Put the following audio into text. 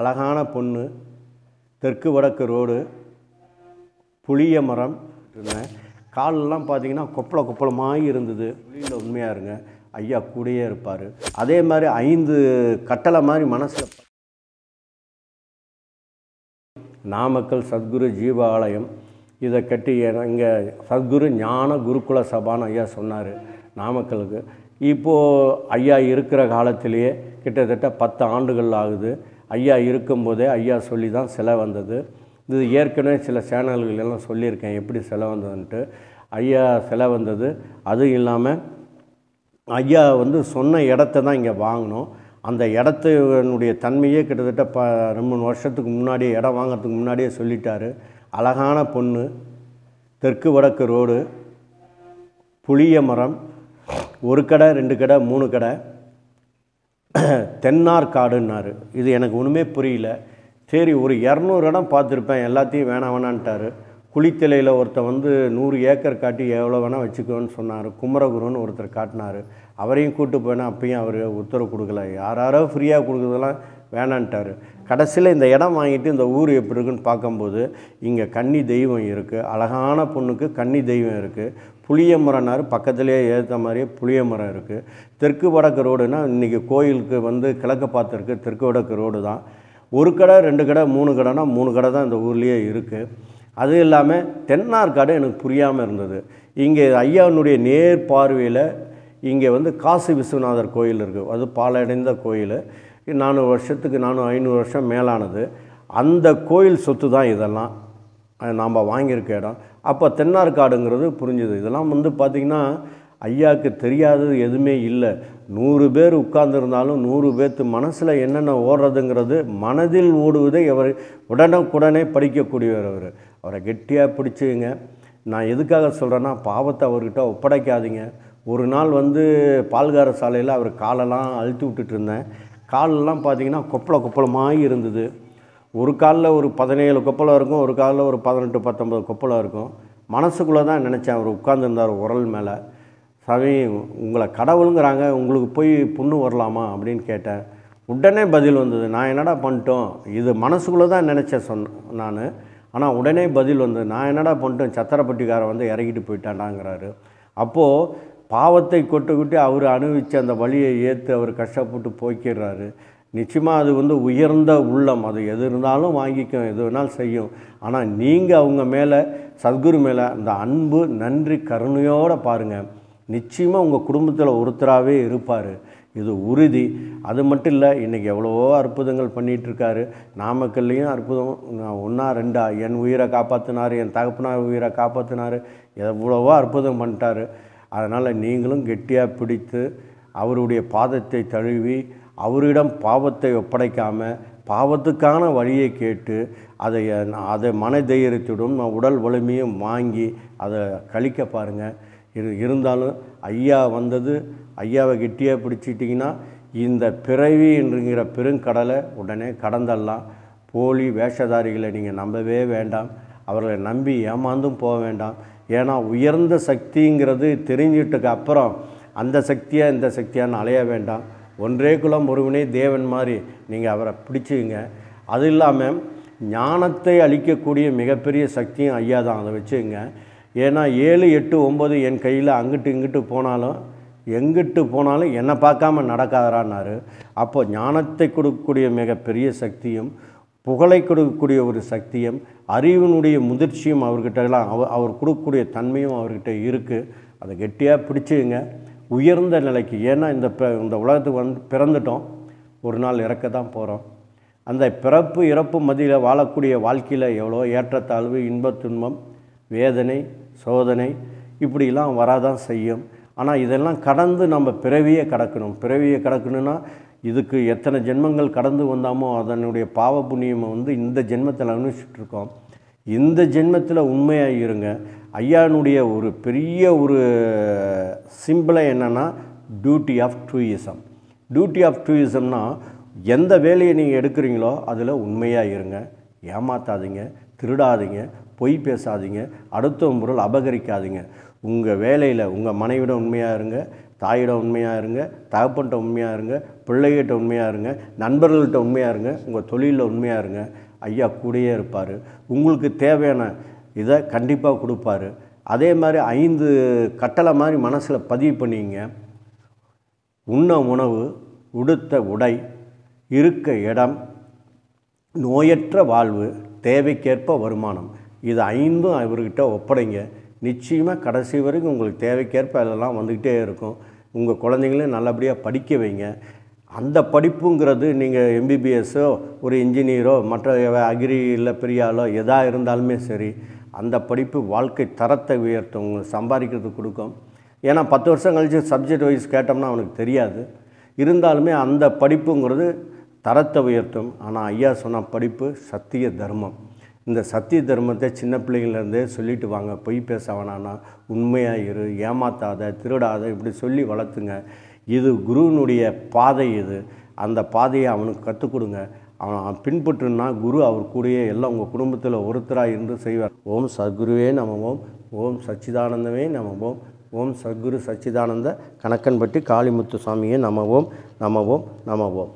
அழகான பொண்ணு தெற்கு வடக்கு ரோடு புளிய மரம் காலெல்லாம் பார்த்தீங்கன்னா கொப்பளை கொப்பளமாக இருந்தது புளியில் உண்மையாக இருங்க ஐயா கூடயே இருப்பார் அதே மாதிரி ஐந்து கட்டளை மாதிரி மனசில் நாமக்கல் சத்குரு ஜீவாலயம் இதை கட்டி இங்கே சத்குரு ஞான குருகுல சபான்னு ஐயா சொன்னார் நாமக்கலுக்கு இப்போது ஐயா இருக்கிற காலத்திலேயே கிட்டத்தட்ட பத்து ஆண்டுகள் ஆகுது ஐயா இருக்கும்போதே ஐயா சொல்லி தான் சிலை வந்தது இது ஏற்கனவே சில சேனல்கள் எல்லாம் சொல்லியிருக்கேன் எப்படி சிலை வந்ததுன்ட்டு ஐயா சிலை வந்தது அதுவும் இல்லாமல் ஐயா வந்து சொன்ன இடத்த தான் இங்கே வாங்கினோம் அந்த இடத்தினுடைய தன்மையே கிட்டத்தட்ட ப ரெண்டு மூணு வருஷத்துக்கு முன்னாடியே இடம் வாங்கிறதுக்கு முன்னாடியே சொல்லிட்டாரு அழகான பொண்ணு தெற்கு வடக்கு ரோடு புளிய மரம் ஒரு கடை ரெண்டு கடை மூணு கடை தென்னார்காடுன்னார் இது எனக்கு ஒன்றுமே புரியல சரி ஒரு இரநூறு இடம் பார்த்துருப்பேன் எல்லாத்தையும் வேணாம் வேணான்ட்டார் குளித்தலையில் ஒருத்தர் வந்து நூறு ஏக்கர் காட்டி எவ்வளோ வேணால் வச்சுக்கோன்னு சொன்னார் குமரகுருன்னு ஒருத்தர் காட்டினார் அவரையும் கூப்பிட்டு போனால் அப்பையும் அவர் உத்தரவு கொடுக்கல யாராரோ ஃப்ரீயாக கொடுக்குறதெல்லாம் வேணான்ட்டார் கடைசியில் இந்த இடம் வாங்கிட்டு இந்த ஊர் எப்படி இருக்குன்னு பார்க்கும்போது இங்கே கன்னி தெய்வம் இருக்குது அழகான பொண்ணுக்கு கன்னி தெய்வம் இருக்குது புளிய மரம்னார் பக்கத்துலேயே ஏற்ற மாதிரியே புளிய மரம் இருக்குது தெற்கு வடக்கு ரோடுனால் இன்றைக்கி கோயிலுக்கு வந்து கிழக்கு பார்த்துருக்கு தெற்கு வடக்கு ரோடு தான் ஒரு கடை ரெண்டு கடை மூணு கடைனா மூணு கடை தான் இந்த ஊர்லேயே இருக்குது அது இல்லாமல் தென்னார்காடு எனக்கு புரியாமல் இருந்தது இங்கே ஐயாவினுடைய நேர் பார்வையில் இங்கே வந்து காசி விஸ்வநாதர் கோயில் இருக்குது அது பாலடைந்த கோயில் நானூறு வருஷத்துக்கு நானூறு ஐநூறு வருஷம் மேலானது அந்த கோயில் சொத்து தான் இதெல்லாம் நாம் வாங்கியிருக்க இடம் அப்போ தென்னார்காடுங்கிறது புரிஞ்சுது இதெல்லாம் வந்து பார்த்திங்கன்னா ஐயாவுக்கு தெரியாதது எதுவுமே இல்லை நூறு பேர் உட்கார்ந்துருந்தாலும் நூறு பேர்த்து மனசில் என்னென்ன ஓடுறதுங்கிறது மனதில் ஓடுவதை அவர் உடனுக்குடனே படிக்கக்கூடியவர் அவர் அவரை கெட்டியாக பிடிச்சிங்க நான் எதுக்காக சொல்கிறேன்னா பாவத்தை அவர்கிட்ட ஒப்படைக்காதீங்க ஒரு நாள் வந்து பால்கார சாலையில் அவர் காலெல்லாம் அழுத்தி விட்டுட்டு இருந்தேன் காலெல்லாம் பார்த்திங்கன்னா கொப்பளை கொப்பளமாகி இருந்தது ஒரு காலில் ஒரு பதினேழு கொப்பளம் இருக்கும் ஒரு காலில் ஒரு பதினெட்டு பத்தொம்பது கொப்பளம் இருக்கும் மனசுக்குள்ளே தான் நினச்சேன் அவர் உட்காந்துருந்தார் உரல் மேலே சாமி உங்களை கடவுளுங்கிறாங்க உங்களுக்கு போய் புண்ணு வரலாமா அப்படின்னு கேட்டேன் உடனே பதில் வந்தது நான் என்னடா பண்ணிட்டோம் இது மனசுக்குள்ளே தான் நினச்சேன் சொன்ன நான் ஆனால் உடனே பதில் வந்தது நான் என்னடா பண்ணிட்டோம் சத்திரப்பட்டிக்காரன் வந்து இறக்கிட்டு போயிட்டாண்டாங்கிறாரு அப்போது பாவத்தை கொட்டு கொட்டி அவர் அனுபவித்து அந்த வழியை ஏற்று அவர் கஷ்டப்பட்டு போய்க்கிறாரு நிச்சயமாக அது வந்து உயர்ந்த உள்ளம் அது எது இருந்தாலும் வாங்கிக்கும் எது வேணாலும் செய்யும் ஆனால் நீங்கள் அவங்க மேலே சத்குரு மேலே அந்த அன்பு நன்றி கருணையோடு பாருங்கள் நிச்சயமாக உங்கள் குடும்பத்தில் ஒருத்தராகவே இருப்பார் இது உறுதி அது மட்டும் இல்லை இன்றைக்கி எவ்வளவோ அற்புதங்கள் பண்ணிகிட்ருக்காரு நாமக்கல்லையும் அற்புதம் ஒன்றா ரெண்டா என் உயிரை காப்பாற்றினார் என் தகப்பனார் உயிரை காப்பாற்றினார் எவ்வளவோ அற்புதம் பண்ணிட்டார் அதனால் நீங்களும் கெட்டியாக பிடித்து அவருடைய பாதத்தை தழுவி அவரிடம் பாவத்தை ஒப்படைக்காமல் பாவத்துக்கான வழியை கேட்டு அதை அதை மன தைரியத்துடன் உடல் வலிமையும் வாங்கி அதை கழிக்க பாருங்கள் இரு இருந்தாலும் ஐயா வந்தது ஐயாவை கிட்டியாக பிடிச்சிட்டிங்கன்னா இந்த பிறவி என்கிற பெருங்கடலை உடனே கடந்தடலாம் போலி வேஷதாரிகளை நீங்கள் நம்பவே வேண்டாம் அவர்களை நம்பி ஏமாந்தும் போக வேண்டாம் ஏன்னா உயர்ந்த சக்திங்கிறது தெரிஞ்சிட்டதுக்கு அப்புறம் அந்த சக்தியாக இந்த சக்தியான்னு அலைய வேண்டாம் ஒன்றே குலம் ஒருவனே தேவன் மாதிரி நீங்கள் அவரை பிடிச்சிங்க அது இல்லாமல் ஞானத்தை அளிக்கக்கூடிய மிகப்பெரிய சக்தியும் ஐயா தான் அதை வச்சுங்க ஏன்னா ஏழு எட்டு ஒம்பது என் கையில் அங்கிட்டு இங்கிட்டு போனாலும் எங்கிட்டு போனாலும் என்னை பார்க்காம நடக்காதரானார் அப்போ ஞானத்தை கொடுக்கக்கூடிய மிகப்பெரிய சக்தியும் புகழை கொடுக்கக்கூடிய ஒரு சக்தியும் அறிவினுடைய முதிர்ச்சியும் எல்லாம் அவர் அவர் கொடுக்கக்கூடிய தன்மையும் அவர்கிட்ட இருக்குது அதை கெட்டியாக பிடிச்சிங்க உயர்ந்த நிலைக்கு ஏன்னா இந்த இந்த உலகத்துக்கு வந்து பிறந்துட்டோம் ஒரு நாள் இறக்க தான் போகிறோம் அந்த பிறப்பு இறப்பு மதியில் வாழக்கூடிய வாழ்க்கையில் எவ்வளோ ஏற்றத்தாழ்வு இன்பத் துன்பம் வேதனை சோதனை இப்படிலாம் வராதான் செய்யும் ஆனால் இதெல்லாம் கடந்து நம்ம பிறவியே கடக்கணும் பிறவியை கடக்கணும்னா இதுக்கு எத்தனை ஜென்மங்கள் கடந்து வந்தாமோ அதனுடைய பாவ புண்ணியமை வந்து இந்த ஜென்மத்தில் அனுபவிச்சுட்ருக்கோம் இந்த ஜென்மத்தில் உண்மையாக இருங்க ஐயானுடைய ஒரு பெரிய ஒரு சிம்பிளாக என்னென்னா டியூட்டி ஆஃப் டூயிசம் டியூட்டி ஆஃப் டூயிசம்னா எந்த வேலையை நீங்கள் எடுக்கிறீங்களோ அதில் உண்மையாக இருங்க ஏமாத்தாதீங்க திருடாதீங்க பொய் பேசாதீங்க அடுத்த முறையில் அபகரிக்காதீங்க உங்கள் வேலையில் உங்கள் மனைவிட உண்மையாக இருங்க தாயிட உண்மையாக இருங்க தகப்பன்கிட்ட உண்மையாக இருங்க பிள்ளைகிட்ட உண்மையாக இருங்க நண்பர்கள்கிட்ட உண்மையாக இருங்க உங்கள் தொழிலில் உண்மையாக இருங்க ஐயா கூடயே இருப்பார் உங்களுக்கு தேவையான இதை கண்டிப்பாக கொடுப்பாரு அதே மாதிரி ஐந்து கட்டளை மாதிரி மனசில் பதிவு பண்ணிங்க உண்ண உணவு உடுத்த உடை இருக்க இடம் நோயற்ற வாழ்வு தேவைக்கேற்ப வருமானம் இது ஐந்தும் அவர்கிட்ட ஒப்படைங்க நிச்சயமாக கடைசி வரைக்கும் உங்களுக்கு தேவைக்கேற்ப அதெல்லாம் வந்துக்கிட்டே இருக்கும் உங்கள் குழந்தைங்களையும் நல்லபடியாக படிக்க வைங்க அந்த படிப்புங்கிறது நீங்கள் எம்பிபிஎஸ்ஸோ ஒரு இன்ஜினியரோ மற்ற அக்ரி இல்லை பெரிய ஆளோ எதாக இருந்தாலுமே சரி அந்த படிப்பு வாழ்க்கை தரத்தை உயர்த்தும் உங்களுக்கு சம்பாதிக்கிறது கொடுக்கும் ஏன்னா பத்து வருஷம் கழித்து சப்ஜெக்ட் வைஸ் கேட்டோம்னா அவனுக்கு தெரியாது இருந்தாலுமே அந்த படிப்புங்கிறது தரத்தை உயர்த்தும் ஆனால் ஐயா சொன்ன படிப்பு சத்திய தர்மம் இந்த சத்திய தர்மத்தை சின்ன பிள்ளைங்கள்லேருந்தே சொல்லிட்டு வாங்க பொய் பேச வேணான்னா உண்மையாக இரு ஏமாத்தாத திருடாத இப்படி சொல்லி வளர்த்துங்க இது குருவினுடைய பாதை இது அந்த பாதையை அவனுக்கு கற்றுக் கொடுங்க அவன் பின்பற்றுனா குரு அவர் கூடயே எல்லாம் உங்கள் குடும்பத்தில் ஒருத்தராக இருந்து செய்வார் ஓம் சத்குருவே நமமோம் ஓம் சச்சிதானந்தமே நமவோம் ஓம் சத்குரு சச்சிதானந்த கணக்கன்பட்டி காளிமுத்து சுவாமியே நமவோம் நமவோம் நமவோம்